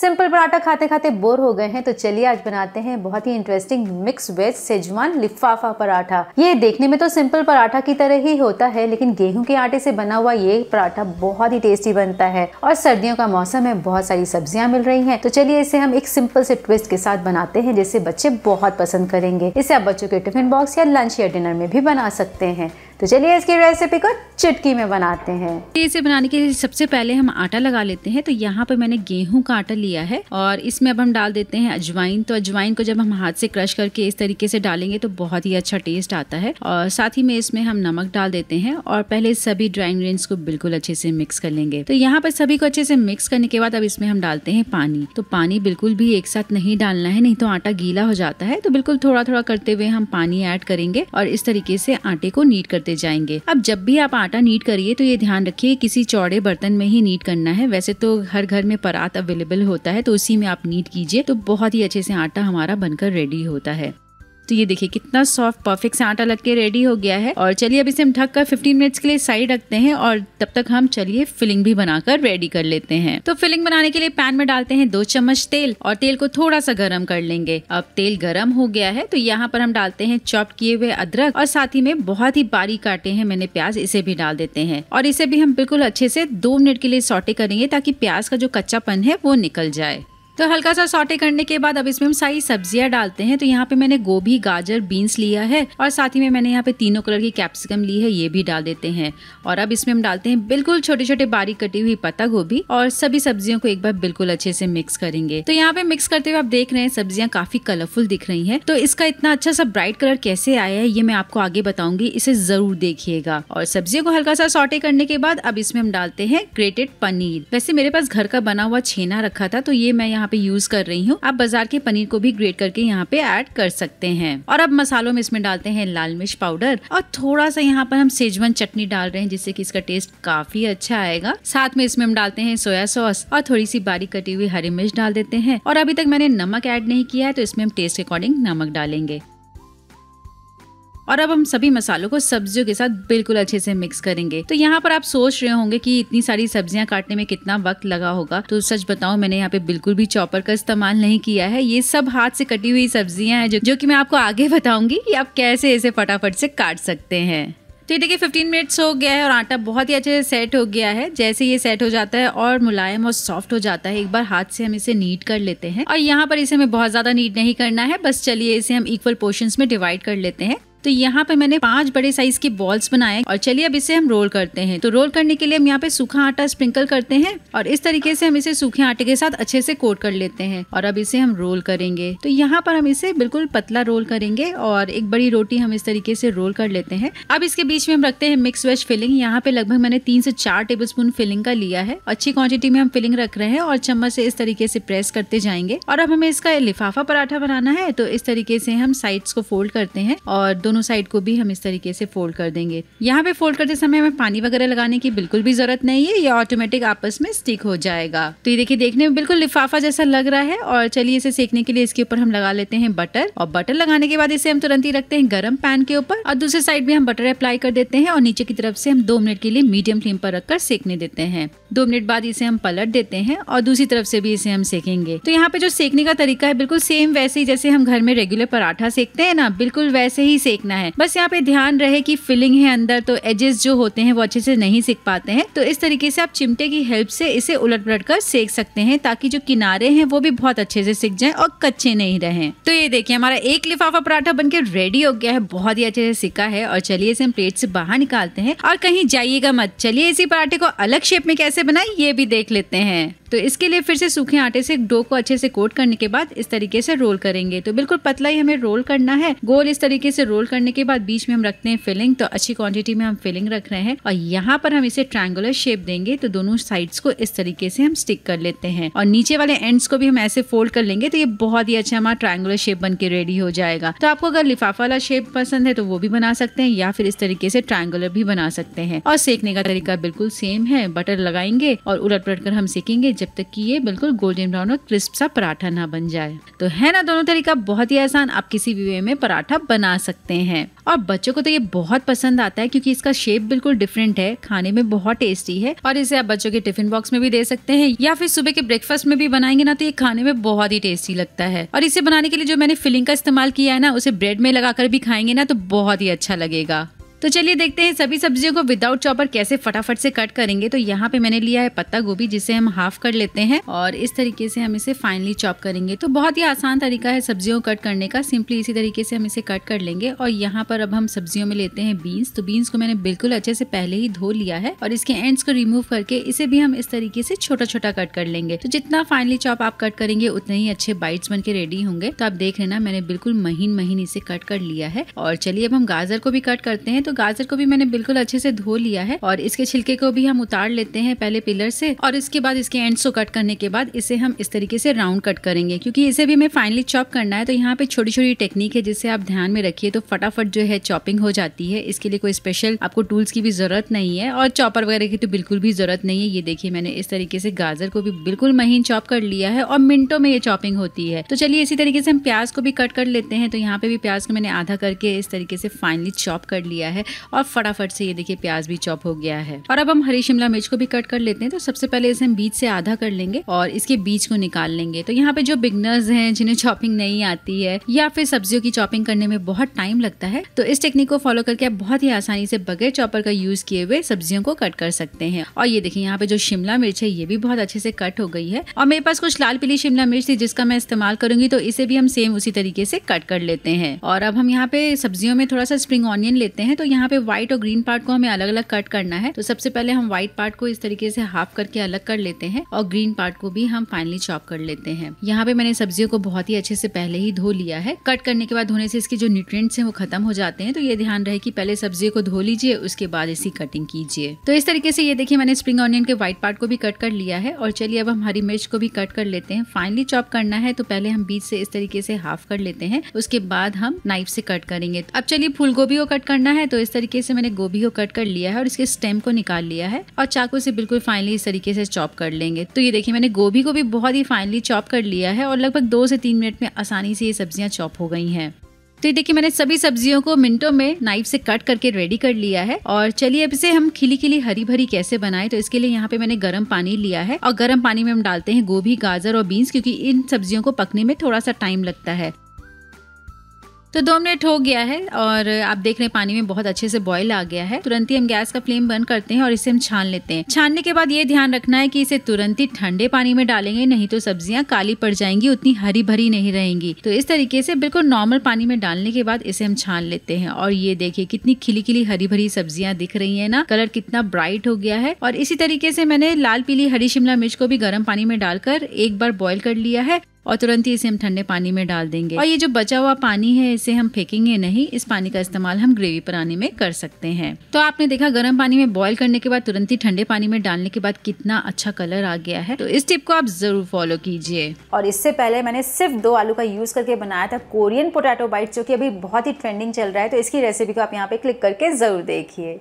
simple paratha खाते खाते bore हो गए हैं तो चलिए आज बनाते हैं बहुत ही इंटरेस्टिंग मिक्स वेज सेजवान लिफाफा पराठा ये देखने में तो सिंपल पराठा की तरह ही होता है लेकिन गेहूं के आटे से बना हुआ ये पराठा बहुत ही टेस्टी बनता है और सर्दियों का मौसम है बहुत सारी सब्जियां मिल रही है तो चलिए इसे हम एक सिंपल से ट्विस्ट के साथ बनाते हैं जिसे बच्चे बहुत पसंद करेंगे इसे आप बच्चों के टिफिन बॉक्स या लंच या डिनर में भी बना सकते हैं तो चलिए इसकी रेसिपी को चुटकी में बनाते हैं इसे बनाने के लिए सबसे पहले हम आटा लगा लेते हैं तो यहाँ पर मैंने गेहूं का आटा लिया है और इसमें अब हम डाल देते हैं अजवाइन तो अजवाइन को जब हम हाथ से क्रश करके इस तरीके से डालेंगे तो बहुत ही अच्छा टेस्ट आता है और साथ ही में इसमें हम नमक डाल देते हैं और पहले सभी ड्राई इंग्रीडियंट्स को बिल्कुल अच्छे से मिक्स कर लेंगे तो यहाँ पर सभी को अच्छे से मिक्स करने के बाद अब इसमें हम डालते हैं पानी तो पानी बिल्कुल भी एक साथ नहीं डालना है नहीं तो आटा गीला हो जाता है तो बिल्कुल थोड़ा थोड़ा करते हुए हम पानी ऐड करेंगे और इस तरीके से आटे को नीट करते करते जाएंगे अब जब भी आप आटा नीट करिए तो ये ध्यान रखिए किसी चौड़े बर्तन में ही नीट करना है वैसे तो हर घर में परात अवेलेबल होता है तो उसी में आप नीट कीजिए तो बहुत ही अच्छे से आटा हमारा बनकर रेडी होता है तो ये देखिए कितना सॉफ्ट परफेक्ट से आटा लग के रेडी हो गया है और चलिए अब इसे हम ढक कर फिफ्टीन मिनट्स के लिए साइड रखते हैं और तब तक हम चलिए फिलिंग भी बनाकर रेडी कर लेते हैं तो फिलिंग बनाने के लिए पैन में डालते हैं दो चम्मच तेल और तेल को थोड़ा सा गर्म कर लेंगे अब तेल गर्म हो गया है तो यहाँ पर हम डालते हैं चॉप किए हुए अदरक और साथ ही में बहुत ही बारीक काटे हैं मैंने प्याज इसे भी डाल देते हैं और इसे भी हम बिल्कुल अच्छे से दो मिनट के लिए सौटे करेंगे ताकि प्याज का जो कच्चापन है वो निकल जाए तो हल्का सा सॉटे करने के बाद अब इसमें हम सारी सब्जियां डालते हैं तो यहाँ पे मैंने गोभी गाजर बीन्स लिया है और साथ ही में मैंने यहाँ पे तीनों कलर की कैप्सिकम ली है ये भी डाल देते हैं और अब इसमें हम डालते हैं बिल्कुल छोटे छोटे बारीक कटी हुई पत्ता गोभी और सभी सब्जियों को एक बार बिल्कुल अच्छे से मिक्स करेंगे तो यहाँ पे मिक्स करते हुए आप देख रहे हैं सब्जियां काफी कलरफुल दिख रही है तो इसका इतना अच्छा सा ब्राइट कलर कैसे आया है ये मैं आपको आगे बताऊंगी इसे जरूर देखिएगा और सब्जियों को हल्का सा सॉटे करने के बाद अब इसमें हम डालते हैं ग्रेटेड पनीर वैसे मेरे पास घर का बना हुआ छेना रखा था तो ये मैं यहाँ पे यूज कर रही हूँ आप बाजार के पनीर को भी ग्रेट करके यहाँ पे ऐड कर सकते हैं और अब मसालों में इसमें डालते हैं लाल मिर्च पाउडर और थोड़ा सा यहाँ पर हम सेजवन चटनी डाल रहे हैं जिससे की इसका टेस्ट काफी अच्छा आएगा साथ में इसमें हम डालते हैं सोया सॉस और थोड़ी सी बारीक कटी हुई हरी मिर्च डाल देते हैं और अभी तक मैंने नमक ऐड नहीं किया है तो इसमें हम टेस्ट अकॉर्डिंग नमक डालेंगे और अब हम सभी मसालों को सब्जियों के साथ बिल्कुल अच्छे से मिक्स करेंगे तो यहाँ पर आप सोच रहे होंगे की इतनी सारी सब्जियाँ काटने में कितना वक्त लगा होगा तो सच बताओ मैंने यहाँ पे बिल्कुल भी चॉपर का इस्तेमाल नहीं किया है ये सब हाथ से कटी हुई सब्जियां हैं जो, जो कि मैं आपको आगे बताऊंगी कि आप कैसे इसे फटाफट से काट सकते हैं तो ये देखिए 15 मिनट्स हो गया है और आटा बहुत ही अच्छे से सेट हो गया है जैसे ये सेट हो जाता है और मुलायम और सॉफ्ट हो जाता है एक बार हाथ से हम इसे नीट कर लेते हैं और यहाँ पर इसे हमें बहुत ज़्यादा नीट नहीं करना है बस चलिए इसे हम इक्वल पोर्शन में डिवाइड कर लेते हैं तो यहाँ पे मैंने पांच बड़े साइज के बॉल्स बनाए और चलिए अब इसे हम रोल करते हैं तो रोल करने के लिए हम यहाँ पे सूखा आटा स्प्रिंकल करते हैं और इस तरीके से हम इसे सूखे आटे के साथ अच्छे से कोट कर लेते हैं और अब इसे हम रोल करेंगे तो यहाँ पर हम इसे बिल्कुल पतला रोल करेंगे और एक बड़ी रोटी हम इस तरीके से रोल कर लेते हैं अब इसके बीच में हम रखते हैं मिक्स वेज फिलिंग यहाँ पे लगभग मैंने तीन से चार टेबल स्पून फिलिंग का लिया है अच्छी क्वांटिटी में हम फिलिंग रख रहे हैं और चम्मच से इस तरीके से प्रेस करते जाएंगे और अब हमें इसका लिफाफा पराठा बनाना है तो इस तरीके से हम साइड्स को फोल्ड करते हैं और दोनों साइड को भी हम इस तरीके से फोल्ड कर देंगे यहाँ पे फोल्ड करते समय हमें पानी वगैरह लगाने की बिल्कुल भी जरूरत नहीं है ये ऑटोमेटिक आपस में स्टिक हो जाएगा तो ये देखिए देखने में बिल्कुल लिफाफा जैसा लग रहा है और चलिए इसे सेकने के लिए इसके ऊपर हम लगा लेते हैं बटर और बटर लगाने के बाद इसे हम तुरंत ही रखते हैं गर्म पैन के ऊपर और दूसरे साइड भी हम बटर अप्लाई कर देते हैं और नीचे की तरफ से हम दो मिनट के लिए मीडियम फ्लेम पर रखकर सेकने देते हैं दो मिनट बाद इसे हम पलट देते हैं और दूसरी तरफ से भी इसे हम सेकेंगे तो यहाँ पे जो सेकने का तरीका है बिल्कुल सेम वैसे ही जैसे हम घर में रेगुलर पराठा सेकते हैं ना बिल्कुल वैसे ही सेक सीखना है बस यहाँ पे ध्यान रहे की फिलिंग है अंदर तो एजेस जो होते हैं वो अच्छे से नहीं सीख पाते हैं तो इस तरीके से आप चिमटे की हेल्प से इसे उलट पलट कर सेक सकते हैं ताकि जो किनारे हैं वो भी बहुत अच्छे से सीख जाए और कच्चे नहीं रहे तो ये देखिए हमारा एक लिफाफा पराठा बनकर रेडी हो गया है बहुत ही अच्छे से सीखा है और चलिए इसे हम प्लेट से बाहर निकालते हैं और कहीं जाइएगा मत चलिए इसी पराठे को अलग शेप में कैसे बनाए ये भी देख लेते हैं तो इसके लिए फिर से सूखे आटे से डो को अच्छे से कोट करने के बाद इस तरीके से रोल करेंगे तो बिल्कुल पतला ही हमें रोल करना है गोल इस तरीके से रोल करने के बाद बीच में हम रखते हैं फिलिंग तो अच्छी क्वांटिटी में हम फिलिंग रख रहे हैं और यहाँ पर हम इसे ट्रायंगुलर शेप देंगे तो दोनों साइड्स को इस तरीके से हम स्टिक कर लेते हैं और नीचे वाले एंड्स को भी हम ऐसे फोल्ड कर लेंगे तो ये बहुत ही अच्छा हमारा ट्रायंगुलर शेप बन के रेडी हो जाएगा तो आपको अगर लिफाफा वाला शेप पसंद है तो वो भी बना सकते हैं या फिर इस तरीके से ट्रायंगुलर भी बना सकते हैं और सेकने का तरीका बिल्कुल सेम है बटर लगाएंगे और उलट पलट कर हम सेकेंगे जब तक कि ये बिल्कुल गोल्डन ब्राउन और क्रिस्प सा पराठा ना बन जाए तो है ना दोनों तरीका बहुत ही आसान आप किसी भी वे में पराठा बना सकते हैं और बच्चों को तो ये बहुत पसंद आता है क्योंकि इसका शेप बिल्कुल डिफरेंट है खाने में बहुत टेस्टी है और इसे आप बच्चों के टिफिन बॉक्स में भी दे सकते हैं या फिर सुबह के ब्रेकफास्ट में भी बनाएंगे ना तो ये खाने में बहुत ही टेस्टी लगता है और इसे बनाने के लिए जो मैंने फिलिंग का इस्तेमाल किया है ना उसे ब्रेड में लगाकर भी खाएंगे ना तो बहुत ही अच्छा लगेगा तो चलिए देखते हैं सभी सब्जियों को विदाउट चॉपर कैसे फटाफट से कट करेंगे तो यहाँ पे मैंने लिया है पत्ता गोभी जिसे हम हाफ कर लेते हैं और इस तरीके से हम इसे फाइनली चॉप करेंगे तो बहुत ही आसान तरीका है सब्जियों को कट करने का सिंपली इसी तरीके से हम इसे कट कर लेंगे और यहाँ पर अब हम सब्जियों में लेते हैं बीन्स तो बीन्स को मैंने बिल्कुल अच्छे से पहले ही धो लिया है और इसके एंड्स को रिमूव करके इसे भी हम इस तरीके से छोटा छोटा कट कर लेंगे तो जितना फाइनली चॉप आप कट करेंगे उतने ही अच्छे बाइट्स बन के रेडी होंगे तो आप देख रहे ना मैंने बिल्कुल महीन महीन इसे कट कर लिया है और चलिए अब हम गाजर को भी कट करते हैं तो तो गाजर को भी मैंने बिल्कुल अच्छे से धो लिया है और इसके छिलके को भी हम उतार लेते हैं पहले पिलर से और इसके बाद इसके एंड्स को कट करने के बाद इसे हम इस तरीके से राउंड कट करेंगे क्योंकि इसे भी हमें फाइनली चॉप करना है तो यहाँ पे छोटी छोटी टेक्निक है जिसे आप ध्यान में रखिए तो फटाफट जो है चॉपिंग हो जाती है इसके लिए कोई स्पेशल आपको टूल्स की भी जरूरत नहीं है और चॉपर वगैरह की तो बिल्कुल भी जरूरत नहीं है ये देखिए मैंने इस तरीके से गाजर को भी बिल्कुल महीन चॉप कर लिया है और मिनटों में ये चॉपिंग होती है तो चलिए इसी तरीके से हम प्याज को भी कट कर लेते हैं तो यहाँ पे भी प्याज को मैंने आधा करके इस तरीके से फाइनली चॉप कर लिया है है और फटाफट से ये देखिए प्याज भी चॉप हो गया है और अब हम हरी शिमला मिर्च को भी कट कर लेते हैं तो सबसे पहले इसे हम बीज से आधा कर लेंगे और इसके बीज को निकाल लेंगे तो यहाँ पे जो बिगनर्स है जिन्हें चॉपिंग नहीं आती है या फिर सब्जियों की चॉपिंग करने में बहुत टाइम लगता है तो इस टेक्निक को फॉलो करके आप बहुत ही आसानी से बगैर चॉपर का यूज किए हुए सब्जियों को कट कर सकते हैं और ये देखिए यहाँ पे जो शिमला मिर्च है ये भी बहुत अच्छे से कट हो गई है और मेरे पास कुछ लाल पीली शिमला मिर्च थी जिसका मैं इस्तेमाल करूंगी तो इसे भी हम सेम उसी तरीके से कट कर लेते हैं और अब हम यहाँ पे सब्जियों में थोड़ा सा स्प्रिंग ऑनियन लेते हैं तो यहाँ पे व्हाइट और ग्रीन पार्ट को हमें अलग अलग कट करना है तो सबसे पहले हम व्हाइट पार्ट को इस तरीके से हाफ करके अलग कर लेते हैं और ग्रीन पार्ट को भी हम फाइनली चॉप कर लेते हैं यहाँ पे मैंने सब्जियों को बहुत ही अच्छे से पहले ही धो लिया है कट करने के बाद धोने से इसके जो न्यूट्रिएंट्स हैं वो खत्म हो जाते हैं तो ये ध्यान रहे कि पहले सब्जियों को धो लीजिए उसके बाद इसकी कटिंग कीजिए तो इस तरीके से ये देखिए मैंने स्प्रिंग ऑनियन के व्हाइट पार्ट को भी कट कर लिया है और चलिए अब हम हरी मिर्च को भी कट कर लेते हैं फाइनली चॉप करना है तो पहले हम बीच से इस तरीके से हाफ कर लेते हैं उसके बाद हम नाइफ से कट करेंगे अब चलिए फूल गोभी को कट करना है तो इस तरीके से मैंने गोभी को कट कर लिया है और इसके स्टेम को निकाल लिया है और चाकू से बिल्कुल फाइनली इस तरीके से चॉप कर लेंगे तो ये देखिए मैंने गोभी को भी बहुत ही फाइनली चॉप कर लिया है और लगभग दो से तीन मिनट में आसानी से ये सब्जियाँ चॉप हो गई हैं तो ये देखिए मैंने सभी सब्जियों को मिनटों में नाइफ से कट करके रेडी कर लिया है और चलिए अब इसे हम खिली खिली हरी भरी कैसे बनाए तो इसके लिए यहाँ पे मैंने गर्म पानी लिया है और गर्म पानी में हम डालते हैं गोभी गाजर और बीन्स क्योंकि इन सब्जियों को पकने में थोड़ा सा टाइम लगता है तो दो मिनट हो गया है और आप देख रहे हैं पानी में बहुत अच्छे से बॉईल आ गया है तुरंत ही हम गैस का फ्लेम बंद करते हैं और इसे हम छान लेते हैं छानने के बाद ये ध्यान रखना है कि इसे तुरंत ही ठंडे पानी में डालेंगे नहीं तो सब्जियां काली पड़ जाएंगी उतनी हरी भरी नहीं रहेंगी तो इस तरीके से बिल्कुल नॉर्मल पानी में डालने के बाद इसे हम छान लेते हैं और ये देखिए कितनी खिली खिली हरी भरी सब्जियां दिख रही है ना कलर कितना ब्राइट हो गया है और इसी तरीके से मैंने लाल पीली हरी शिमला मिर्च को भी गर्म पानी में डालकर एक बार बॉयल कर लिया है और तुरंत ही इसे हम ठंडे पानी में डाल देंगे और ये जो बचा हुआ पानी है इसे हम फेंकेंगे नहीं इस पानी का इस्तेमाल हम ग्रेवी बनाने में कर सकते हैं तो आपने देखा गर्म पानी में बॉईल करने के बाद तुरंत ही ठंडे पानी में डालने के बाद कितना अच्छा कलर आ गया है तो इस टिप को आप जरूर फॉलो कीजिए और इससे पहले मैंने सिर्फ दो आलू का यूज करके बनाया था कोरियन पोटैटो बाइट जो की अभी बहुत ही ट्रेंडिंग चल रहा है तो इसकी रेसिपी को आप यहाँ पे क्लिक करके जरूर देखिए